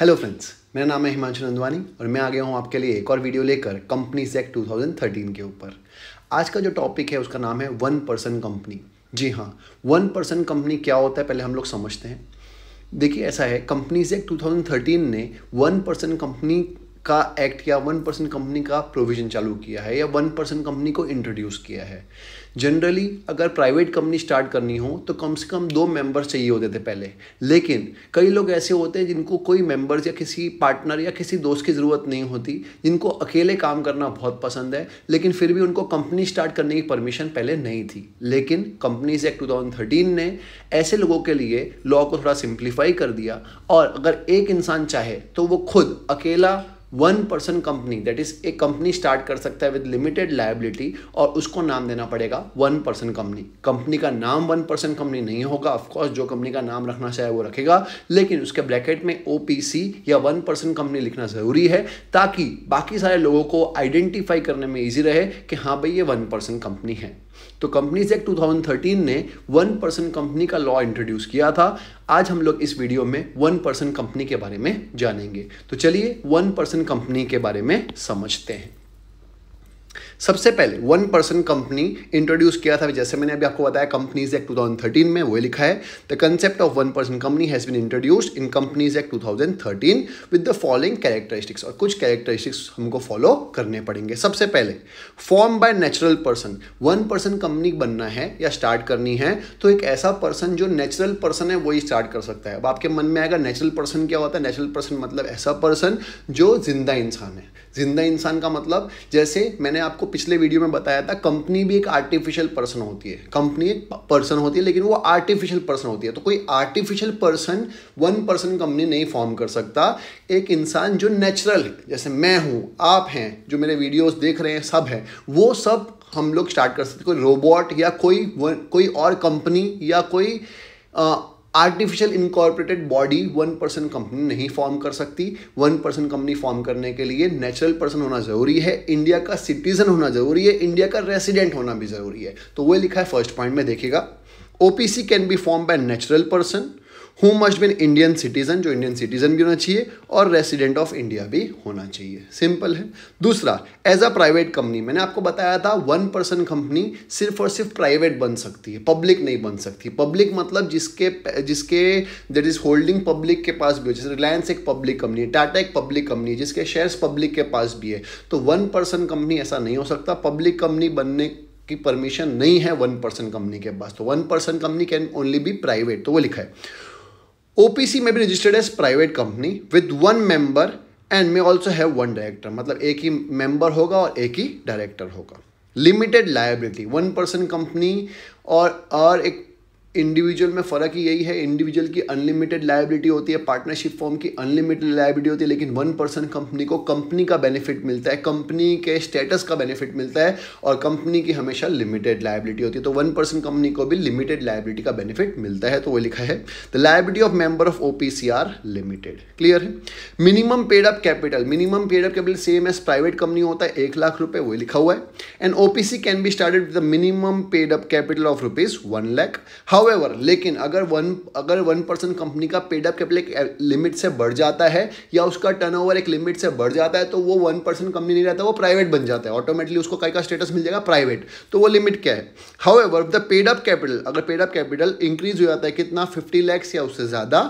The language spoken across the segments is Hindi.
हेलो फ्रेंड्स मेरा नाम है हिमांशु नंदवानी और मैं आ गया हूँ आपके लिए एक और वीडियो लेकर कंपनी एक्ट 2013 के ऊपर आज का जो टॉपिक है उसका नाम है वन पर्सन कंपनी जी हाँ वन पर्सन कंपनी क्या होता है पहले हम लोग समझते हैं देखिए ऐसा है कंपनी एक्ट 2013 ने वन पर्सन कंपनी का एक्ट या वन परसेंट कंपनी का प्रोविजन चालू किया है या वन परसेंट कंपनी को इंट्रोड्यूस किया है जनरली अगर प्राइवेट कंपनी स्टार्ट करनी हो तो कम से कम दो मेंबर्स चाहिए होते थे पहले लेकिन कई लोग ऐसे होते हैं जिनको कोई मेंबर्स या किसी पार्टनर या किसी दोस्त की ज़रूरत नहीं होती जिनको अकेले काम करना बहुत पसंद है लेकिन फिर भी उनको कंपनी स्टार्ट करने की परमिशन पहले नहीं थी लेकिन कंपनीज एक्ट टू ने ऐसे लोगों के लिए लॉ को थोड़ा सिंप्लीफाई कर दिया और अगर एक इंसान चाहे तो वो खुद अकेला one person company that is एक कंपनी स्टार्ट कर सकता है विद लिमिटेड लाइबिलिटी और उसको नाम देना पड़ेगा वन पर्सन कंपनी कंपनी का नाम वन पर्सन कंपनी नहीं होगा ऑफकोर्स जो कंपनी का नाम रखना चाहे वो रखेगा लेकिन उसके ब्रैकेट में ओ या वन पर्सन कंपनी लिखना ज़रूरी है ताकि बाकी सारे लोगों को आइडेंटिफाई करने में ईजी रहे कि हाँ भाई ये वन पर्सन कंपनी है तो कंपनीज एक्ट 2013 ने वन पर्सन कंपनी का लॉ इंट्रोड्यूस किया था आज हम लोग इस वीडियो में वन पर्सन कंपनी के बारे में जानेंगे तो चलिए वन पर्सन कंपनी के बारे में समझते हैं सबसे पहले वन पर्सन कंपनी इंट्रोड्यूस किया था जैसे मैंने अभी आपको बताया कंपनीज एक्ट 2013 में वो लिखा है the concept of one person company has been introduced in companies act 2013 with the following characteristics और कुछ कैरेक्टरिस्टिक्स हमको फॉलो करने पड़ेंगे सबसे पहले form by natural person one person company बनना है या स्टार्ट करनी है तो एक ऐसा पर्सन जो नेचुरल पर्सन है वही स्टार्ट कर सकता है अब आपके मन में आएगा नेचुरल पर्सन क्या होता है नेचुरल पर्सन मतलब ऐसा पर्सन जो जिंदा इंसान है जिंदा इंसान का मतलब जैसे मैंने आपको पिछले वीडियो में बताया था कंपनी भी एक आर्टिफिशियल पर्सन होती है कंपनी एक पर्सन होती है लेकिन वो आर्टिफिशियल पर्सन होती है तो कोई artificial person one person company नहीं फॉर्म कर सकता एक इंसान जो नेचुरल है जैसे मैं हूँ आप हैं जो मेरे वीडियोज देख रहे हैं सब हैं वो सब हम लोग स्टार्ट कर सकते कोई रोबोट या कोई कोई और कंपनी या कोई आ, artificial incorporated body one person company नहीं फॉर्म कर सकती वन पर्सन कंपनी फॉर्म करने के लिए नेचुरल पर्सन होना जरूरी है इंडिया का सिटीजन होना जरूरी है इंडिया का रेसिडेंट होना भी जरूरी है तो वह लिखा है फर्स्ट पॉइंट में देखिएगा OPC can be form by natural person who must be an Indian citizen जो इंडियन सिटीजन भी होना चाहिए और रेसिडेंट ऑफ इंडिया भी होना चाहिए सिंपल है दूसरा एज अ प्राइवेट कंपनी मैंने आपको बताया था वन पर्सन कंपनी सिर्फ और सिर्फ प्राइवेट बन सकती है पब्लिक नहीं बन सकती पब्लिक मतलब जिसके जिसके दैट इज होल्डिंग पब्लिक के पास भी हो जैसे रिलायंस एक पब्लिक कंपनी है टाटा एक पब्लिक कंपनी है जिसके शेयर्स पब्लिक के पास भी है तो वन पर्सन कंपनी ऐसा नहीं हो सकता पब्लिक कंपनी बनने की परमिशन नहीं है वन पर्सन कंपनी के पास तो one person company can only be private तो वो लिखा है ओपीसी में भी registered as private company with one member and may also have one director मतलब एक ही मेंबर होगा और एक ही डायरेक्टर होगा limited liability one person company और और एक इंडिविजुअल में फ़र्क ही यही है इंडिविजुअल की अनलिमिटेड लाइबिलिटी होती है पार्टनरशिप फॉर्म की अनलिमिटेड लाइबिलिटी होती है लेकिन वन पर्सन कंपनी को कंपनी का बेनिफिट मिलता है कंपनी के स्टेटस का बेनिफिट मिलता है और कंपनी की हमेशा लिमिटेड लाइबिलिटी होती है तो वन पर्सन कंपनी को भी लिमिटेड लाइबिलिटी का बेनिफिट मिलता है तो वो लिखा है the liability of member of O limited clear है minimum paid up capital minimum paid up capital same as private company होता है एक लाख रुपये वही लिखा हुआ है and O can be started with the minimum paid up capital of rupees one lakh how however लेकिन अगर वन अगर वन परसेंट कंपनी का पेडअप कैपिटल एक लिमिट से बढ़ जाता है या उसका टर्नओवर एक लिमिट से बढ़ जाता है तो वो वन परसेंट कंपनी नहीं रहता वो प्राइवेट बन जाता है ऑटोमेटिकली उसको कई का स्टेटस मिल जाएगा प्राइवेट तो वो लिमिट क्या है however the paid up capital अगर पेडअप कैपिटल इंक्रीज हो जाता है कितना फिफ्टी लैक्स या उससे ज़्यादा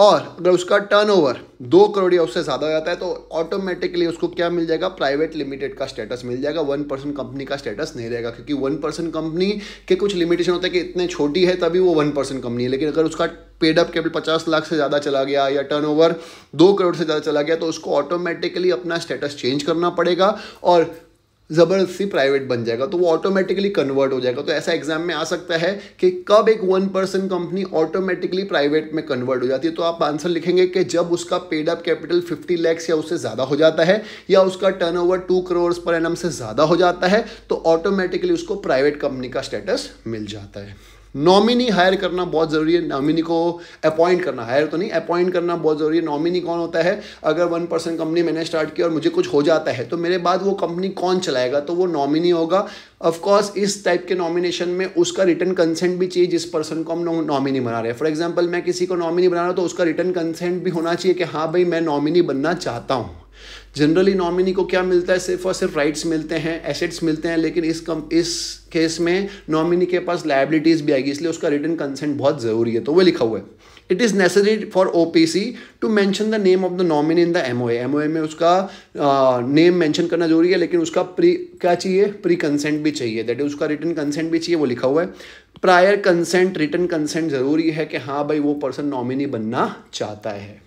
और अगर उसका टर्नओवर दो करोड़ या उससे ज़्यादा हो जाता है तो ऑटोमेटिकली उसको क्या मिल जाएगा प्राइवेट लिमिटेड का स्टेटस मिल जाएगा वन परसेंट कंपनी का स्टेटस नहीं रहेगा क्योंकि वन परसेंट कंपनी के कुछ लिमिटेशन होते हैं कि इतने छोटी है तभी वो वन परसेंट कंपनी है लेकिन अगर उसका पेडअप केवल पचास लाख से ज़्यादा चला गया या टर्न दो करोड़ से ज़्यादा चला गया तो उसको ऑटोमेटिकली अपना स्टेटस चेंज करना पड़ेगा और ज़बरदस्ती प्राइवेट बन जाएगा तो वो ऑटोमेटिकली कन्वर्ट हो जाएगा तो ऐसा एग्जाम में आ सकता है कि कब एक one person company automatically private में कन्वर्ट हो जाती है तो आप आंसर लिखेंगे कि जब उसका पेड अप कैपिटल 50 लैक्स या उससे ज़्यादा हो जाता है या उसका टर्न ओवर टू करोड़ पर एन से ज़्यादा हो जाता है तो ऑटोमेटिकली उसको प्राइवेट कंपनी का स्टेटस मिल जाता है नॉमिनी हायर करना बहुत ज़रूरी है नॉमिनी को अपॉइंट करना हायर तो नहीं अपॉइंट करना बहुत ज़रूरी है नॉमिनी कौन होता है अगर वन पर्सन कंपनी मैंने स्टार्ट किया और मुझे कुछ हो जाता है तो मेरे बाद वो कंपनी कौन चलाएगा तो वो नॉमिनी होगा ऑफकोर्स इस टाइप के नॉमिनेशन में उसका रिटर्न कंसेंट भी चाहिए जिस पर्सन को हम नॉमिनी बना रहे हैं फॉर एग्जाम्पल मैं किसी को नॉमिनी बना रहा हूँ तो उसका रिटर्न कंसेंट भी होना चाहिए कि हाँ भाई मैं नॉमिनी बनना चाहता हूँ जनरली नॉमिनी को क्या मिलता है सिर्फ और सिर्फ राइट्स मिलते हैं एसेट्स मिलते हैं लेकिन इस कम इस केस में नॉमिनी के पास लाइबिलिटीज़ भी आएगी इसलिए उसका रिटर्न कंसेंट बहुत ज़रूरी है तो वो लिखा हुआ है it is necessary for O P C to mention the name of the nominee in the M O M O A में उसका नेम uh, मैंशन करना जरूरी है लेकिन उसका प्री क्या चाहिए प्री कंसेंट भी चाहिए दैट इज उसका रिटर्न कंसेंट भी चाहिए वो लिखा हुआ है प्रायर कंसेंट रिटर्न कंसेंट ज़रूरी है कि हाँ भाई वो पर्सन नॉमिनी बनना चाहता है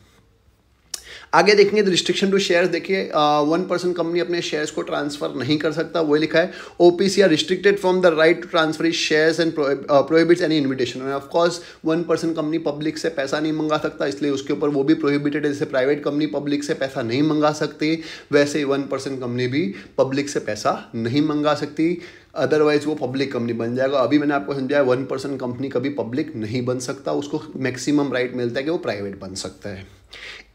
आगे देखेंगे तो रिस्ट्रिक्शन टू शेयर्स देखिए वन परसेंट कंपनी अपने शेयर्स को ट्रांसफर नहीं कर सकता वही लिखा है C are restricted from the right to transfer its shares and prohibits any invitation and of course one percent company public से पैसा नहीं मंगा सकता इसलिए उसके ऊपर वो भी प्रोहिबिटेड है जैसे प्राइवेट कंपनी पब्लिक से पैसा नहीं मंगा सकती वैसे ही वन परसेंट कंपनी भी पब्लिक से पैसा नहीं मंगा सकती अदरवाइज वो पब्लिक कंपनी बन जाएगा अभी मैंने आपको समझाया वन परसेंट कंपनी कभी पब्लिक नहीं बन सकता उसको मैक्सिमम राइट मिलता है कि वो प्राइवेट बन सकता है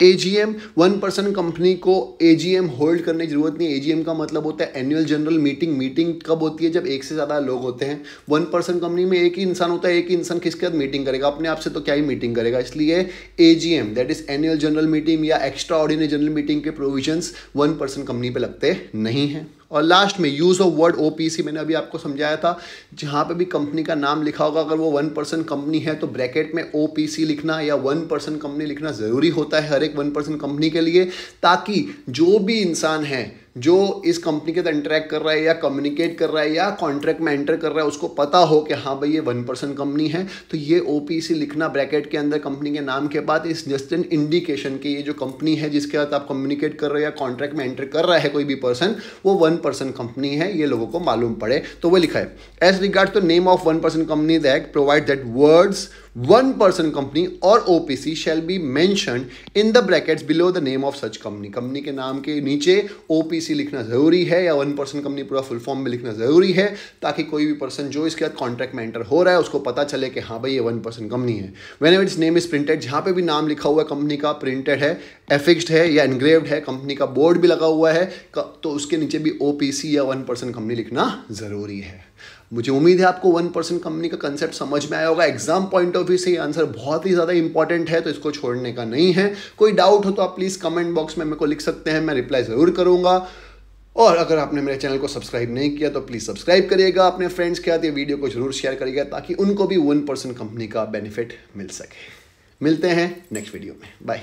A G M one percent company को ए जी एम होल्ड करने की ज़रूरत नहीं ए जी एम का मतलब होता है एनुअल जनरल मीटिंग मीटिंग कब होती है जब एक से ज़्यादा लोग होते हैं वन परसेंट कंपनी में एक ही इंसान होता है एक ही इंसान किसके साथ मीटिंग करेगा अपने आप से तो क्या ही मीटिंग करेगा इसलिए A G M that is annual general meeting या एक्स्ट्रा ऑर्डिनरी जनरल मीटिंग के प्रोविजन वन परसेंट कंपनी पर लगते नहीं हैं और लास्ट में यूज़ ऑफ वर्ड ओ मैंने अभी आपको समझाया था जहाँ पे भी कंपनी का नाम लिखा होगा अगर वो वन परसेंट कंपनी है तो ब्रैकेट में ओ लिखना या वन परसेंट कंपनी लिखना ज़रूरी होता है हर एक वन परसेंट कंपनी के लिए ताकि जो भी इंसान है जो इस कंपनी के साथ इंटरेक्ट कर रहा है या कम्युनिकेट कर रहा है या कॉन्ट्रैक्ट में एंटर कर रहा है उसको पता हो कि हाँ भाई ये वन पर्सन कंपनी है तो ये ओ लिखना ब्रैकेट के अंदर कंपनी के नाम के बाद इस जस्ट एन इंडिकेशन कि ये जो कंपनी है जिसके साथ आप कम्युनिकेट कर रहे हो या कॉन्ट्रैक्ट में एंटर कर रहा है कोई भी पर्सन वो वन पर्सन कंपनी है ये लोगों को मालूम पड़े तो वो लिखा है as regard the name of one person company that provide that words one person company or OPC shall be mentioned in the brackets below the name of such company. Company के नाम के नीचे OPC लिखना ज़रूरी है या वन पर्सन कंपनी पूरा फुल फॉर्म में लिखना ज़रूरी है ताकि कोई भी पर्सन जो इसके बाद कॉन्ट्रैक्ट में एंटर हो रहा है उसको पता चले कि हाँ भाई ये वन पर्सन कंपनी है whenever its name is printed जहाँ पे भी नाम लिखा हुआ है कंपनी का प्रिंटेड है एफिक्सड है या इनग्रेव्ड है कंपनी का बोर्ड भी लगा हुआ है तो उसके नीचे भी ओ या वन पर्सन कंपनी लिखना ज़रूरी है मुझे उम्मीद है आपको वन परसेंट कंपनी का कंसेप्ट समझ में आया होगा एग्जाम पॉइंट ऑफ व्यू से ये आंसर बहुत ही ज़्यादा इंपॉर्टेंट है तो इसको छोड़ने का नहीं है कोई डाउट हो तो आप प्लीज़ कमेंट बॉक्स में मेरे को लिख सकते हैं मैं रिप्लाई ज़रूर करूँगा और अगर आपने मेरे चैनल को सब्सक्राइब नहीं किया तो प्लीज़ सब्सक्राइब करिएगा अपने फ्रेंड्स के साथ ये वीडियो को जरूर शेयर करिएगा ताकि उनको भी वन परसेंट कंपनी का बेनिफिट मिल सके मिलते हैं नेक्स्ट वीडियो में बाय